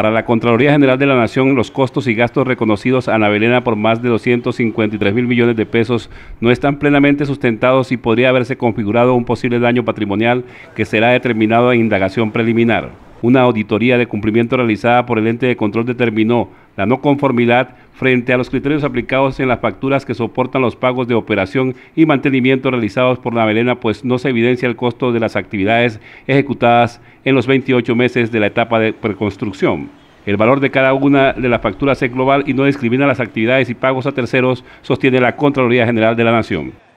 Para la Contraloría General de la Nación, los costos y gastos reconocidos a Navelena por más de 253 mil millones de pesos no están plenamente sustentados y podría haberse configurado un posible daño patrimonial que será determinado en indagación preliminar. Una auditoría de cumplimiento realizada por el ente de control determinó la no conformidad frente a los criterios aplicados en las facturas que soportan los pagos de operación y mantenimiento realizados por la Belena, pues no se evidencia el costo de las actividades ejecutadas en los 28 meses de la etapa de preconstrucción. El valor de cada una de las facturas es global y no discrimina las actividades y pagos a terceros, sostiene la Contraloría General de la Nación.